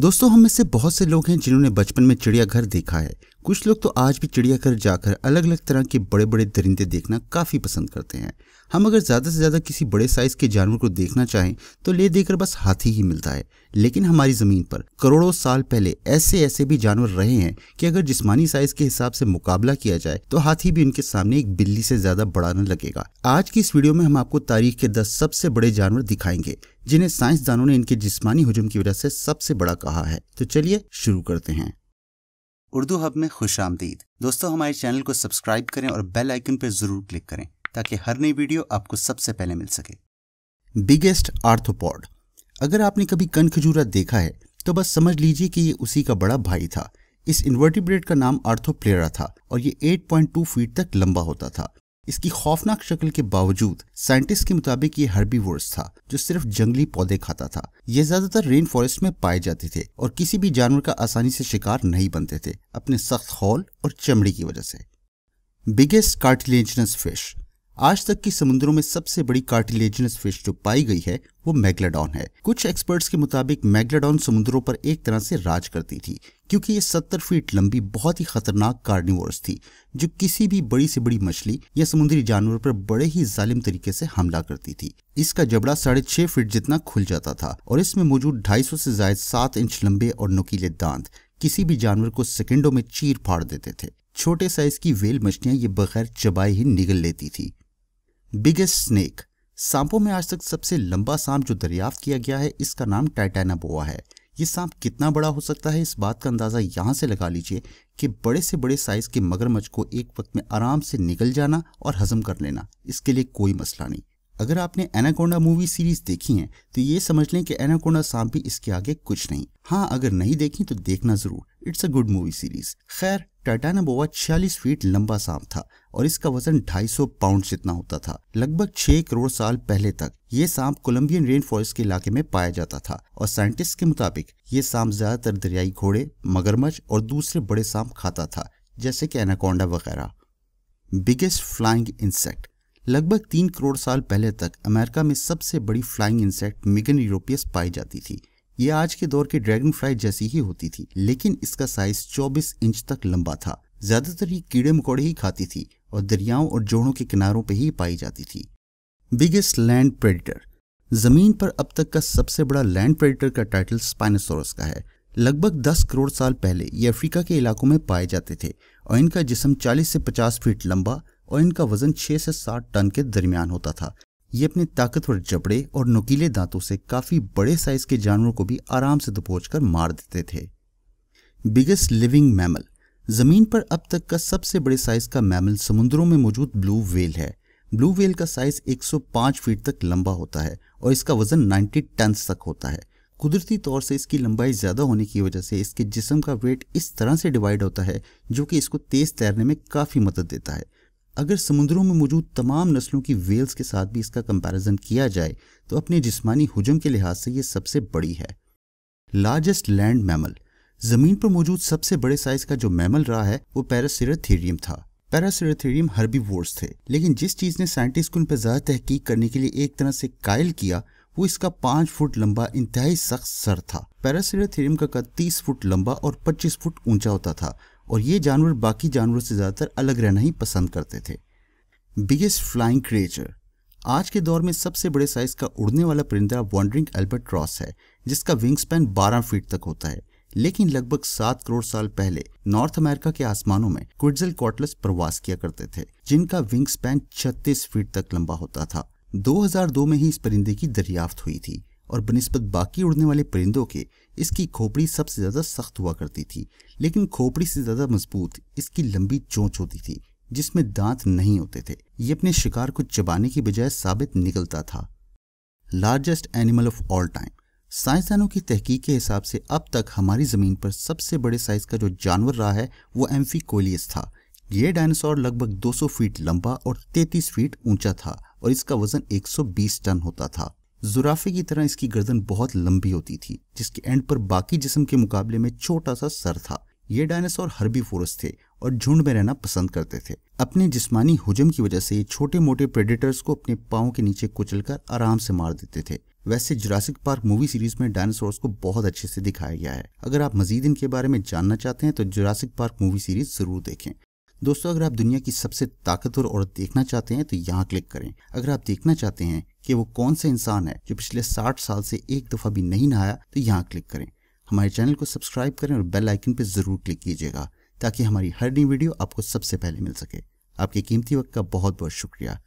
दोस्तों हम में से बहुत से लोग हैं जिन्होंने बचपन में चिड़ियाघर देखा है कुछ लोग तो आज भी चिड़ियाघर जाकर अलग अलग तरह के बड़े बड़े दरिंदे देखना काफ़ी पसंद करते हैं हम अगर ज़्यादा से ज़्यादा किसी बड़े साइज़ के जानवर को देखना चाहें तो ले देकर बस हाथी ही मिलता है लेकिन हमारी ज़मीन पर करोड़ों साल पहले ऐसे ऐसे भी जानवर रहे हैं कि अगर जिस्मानी साइज़ के हिसाब से मुकाबला किया जाए तो हाथी भी उनके सामने एक बिल्ली से ज़्यादा बड़ा न लगेगा आज की इस वीडियो में हम आपको तारीख के दस सबसे बड़े जानवर दिखाएंगे जिन्हें साइंसदानों ने इनके जिस्मानी हजम की वजह से सबसे बड़ा कहा है तो चलिए शुरू करते हैं उर्दू हब में खुश आमदीद दोस्तों हमारे चैनल को सब्सक्राइब करें और बेल आइकन पर ज़रूर क्लिक करें ताकि हर नई वीडियो आपको सबसे पहले मिल सके बिगेस्ट आर्थोपॉड अगर आपने कभी कन खजूरा देखा है तो बस समझ लीजिए कि ये उसी का बड़ा भाई था इस इन्वर्टिब्रेट का नाम आर्थोप्लेरा था और ये 8.2 फीट तक लंबा होता था इसकी खौफनाक शक्ल के बावजूद साइंटिस्ट के मुताबिक ये वर्स था जो सिर्फ जंगली पौधे खाता था ये ज्यादातर रेन फॉरेस्ट में पाए जाते थे और किसी भी जानवर का आसानी से शिकार नहीं बनते थे अपने सख्त हॉल और चमड़ी की वजह से बिगेस्ट कार्टिलेजनस फिश आज तक की समुद्रों में सबसे बड़ी कार्टिलेजनस फिश जो पाई गई है वो मैगलाडॉन है कुछ एक्सपर्ट्स के मुताबिक मैगलाडॉन समुद्रों पर एक तरह से राज करती थी क्योंकि ये सत्तर फीट लंबी बहुत ही खतरनाक कार्निवर्स थी जो किसी भी बड़ी से बड़ी मछली या समुद्री जानवर पर बड़े ही जालिम तरीके से हमला करती थी इसका जबड़ा साढ़े छह फीट जितना खुल जाता था और इसमें मौजूद सौ से जायद सात इंच लंबे और नुकीले दांत किसी भी जानवर को सेकेंडों में चीर फाड़ देते थे छोटे साइज की वेल मछलियां ये बगैर चबाई ही निगल लेती थी बिगेस्ट स्नेक सांपों में आज तक सबसे लंबा सांप जो दरियाफ्त किया गया है इसका नाम टाइटाना बोआ है ये सांप कितना बड़ा हो सकता है इस बात का अंदाज़ा यहाँ से लगा लीजिए कि बड़े से बड़े साइज़ के मगरमच्छ को एक वक्त में आराम से निकल जाना और हजम कर लेना इसके लिए कोई मसला नहीं अगर आपने एनाकोंडा मूवी सीरीज देखी है तो ये समझ लें कि एनाकोंडा सांप भी इसके आगे कुछ नहीं हाँ अगर नहीं देखी तो देखना जरूर it's a good movie series खैर टाटाना बोवा छियालीस फीट लंबा सांप था और इसका वजन 250 पाउंड जितना होता था लगभग 6 करोड़ साल पहले तक ये सांप कोलंबियन रेन फॉरेस्ट के इलाके में पाया जाता था और साइंटिस्ट के मुताबिक ये सांप ज्यादातर दरियाई घोड़े मगरमच्छ और दूसरे बड़े सांप खाता था जैसे कि एनाकोंडा वगैरह बिगेस्ट फ्लाइंग इंसेक्ट लगभग तीन करोड़ साल पहले तक अमेरिका में सबसे बड़ी फ्लाइंग इंसेक्ट मिगन यूरोपियस पाई जाती थी ये आज के दौर के ड्रैगन फ्लाई जैसी ही होती थी लेकिन इसका साइज 24 इंच तक लंबा था ज्यादातर ये कीड़े मकोड़े ही खाती थी और दरियाओं और जोड़ों के किनारों पर ही पाई जाती थी बिगेस्ट लैंड प्रेडिटर जमीन पर अब तक का सबसे बड़ा लैंड प्रेडिटर का टाइटल स्पाइनोसोरस का है लगभग 10 करोड़ साल पहले ये अफ्रीका के इलाकों में पाए जाते थे और इनका जिसम 40 से 50 फीट लंबा और इनका वजन 6 से 60 टन के दरमियान होता था ये अपने ताकतवर जबड़े और नुकीले दांतों से काफ़ी बड़े साइज के जानवरों को भी आराम से दबोच कर मार देते थे बिगेस्ट लिविंग मैमल जमीन पर अब तक का सबसे बड़े साइज का मैमल समुद्रों में मौजूद ब्लू वेल है ब्लू वेल का साइज 105 फीट तक लंबा होता है और इसका वजन 90 टन तक होता है कुदरती तौर से इसकी लंबाई ज़्यादा होने की वजह से इसके जिसम का वेट इस तरह से डिवाइड होता है जो कि इसको तेज़ तैरने में काफ़ी मदद देता है अगर समुद्रों में मौजूद तमाम नस्लों की वेल्स के साथ भी इसका कंपैरिजन किया जाए तो अपने जिस्मानी हजम के लिहाज से ये सबसे बड़ी है लार्जेस्ट लैंड मैमल जमीन पर मौजूद सबसे बड़े साइज का जो मैमल रहा है वो पैरासिरथेरियम था पैरासिराथीरियम वोर्स थे लेकिन जिस चीज ने साइंटिस्ट को उन पर ज्यादा तहकीक करने के लिए एक तरह से कायल किया वो इसका पांच फुट लंबा इंतहाई सख्त सर था पैरासिरथेरियम का कद तीस फुट लंबा और पच्चीस फुट ऊंचा होता था और ये जानवर बाकी जानवरों से ज्यादातर अलग रहना ही पसंद करते थे बिगेस्ट फ्लाइंग क्रिएचर आज के दौर में सबसे बड़े साइज का उड़ने वाला परिंदा वॉन्डरिंग एल्बर्ट है जिसका विंग स्पैन बारह फीट तक होता है लेकिन लगभग सात करोड़ साल पहले नॉर्थ अमेरिका के आसमानों में क्विटजल कॉटलस प्रवास किया करते थे जिनका विंग स्पैन छत्तीस फीट तक लंबा होता था 2002 में ही इस परिंदे की दरियाफ्त हुई थी और बनस्पत बाकी उड़ने वाले परिंदों के इसकी खोपड़ी सबसे ज़्यादा सख्त हुआ करती थी लेकिन खोपड़ी से ज़्यादा मजबूत इसकी लंबी चोंच होती थी जिसमें दांत नहीं होते थे ये अपने शिकार को चबाने की बजाय साबित निकलता था largest animal of all time साइंसदानों की तहकीक के हिसाब से अब तक हमारी ज़मीन पर सबसे बड़े साइज़ का जो जानवर रहा है वो एम्फी था ये डायनासोर लगभग 200 फीट लंबा और 33 फीट ऊंचा था और इसका वजन 120 टन होता था जुराफे की तरह इसकी गर्दन बहुत लंबी होती थी जिसके एंड पर बाकी जिस्म के मुकाबले में छोटा सा सर था ये डायनासोर हर्बी थे और झुंड में रहना पसंद करते थे अपने जिस्मानी हजम की वजह से ये छोटे मोटे प्रेडेटर्स को अपने पाओ के नीचे कुचलकर आराम से मार देते थे वैसे जुरासिक पार्क मूवी सीरीज में डायनासोर्स को बहुत अच्छे से दिखाया गया है अगर आप मजीद इनके बारे में जानना चाहते हैं तो जुरासिक पार्क मूवी सीरीज जरूर देखें दोस्तों अगर आप दुनिया की सबसे ताकतवर औरत देखना चाहते हैं तो यहाँ क्लिक करें अगर आप देखना चाहते हैं कि वो कौन सा इंसान है जो पिछले साठ साल से एक दफ़ा भी नहीं नहाया तो यहाँ क्लिक करें हमारे चैनल को सब्सक्राइब करें और बेल आइकन पर ज़रूर क्लिक कीजिएगा ताकि हमारी हर नई वीडियो आपको सबसे पहले मिल सके आपके कीमती वक्त का बहुत बहुत शुक्रिया